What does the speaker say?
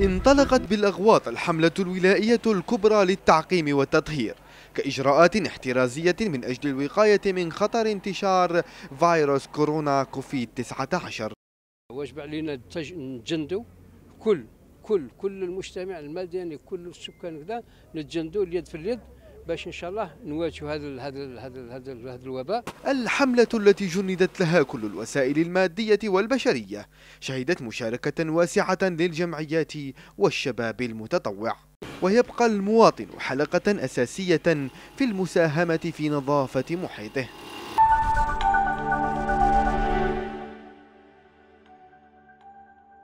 انطلقت بالأغواط الحملة الولائية الكبرى للتعقيم والتطهير كإجراءات احترازية من أجل الوقاية من خطر انتشار فيروس كورونا كوفيد 19 واجب علينا نتجندوا كل كل كل المجتمع المدني كل السكان كذا نتجندوا اليد في اليد باش ان شاء الله نواجهوا هذا هذا هذا هذا الوباء الحملة التي جندت لها كل الوسائل المادية والبشرية شهدت مشاركة واسعة للجمعيات والشباب المتطوع ويبقى المواطن حلقة أساسية في المساهمة في نظافة محيطه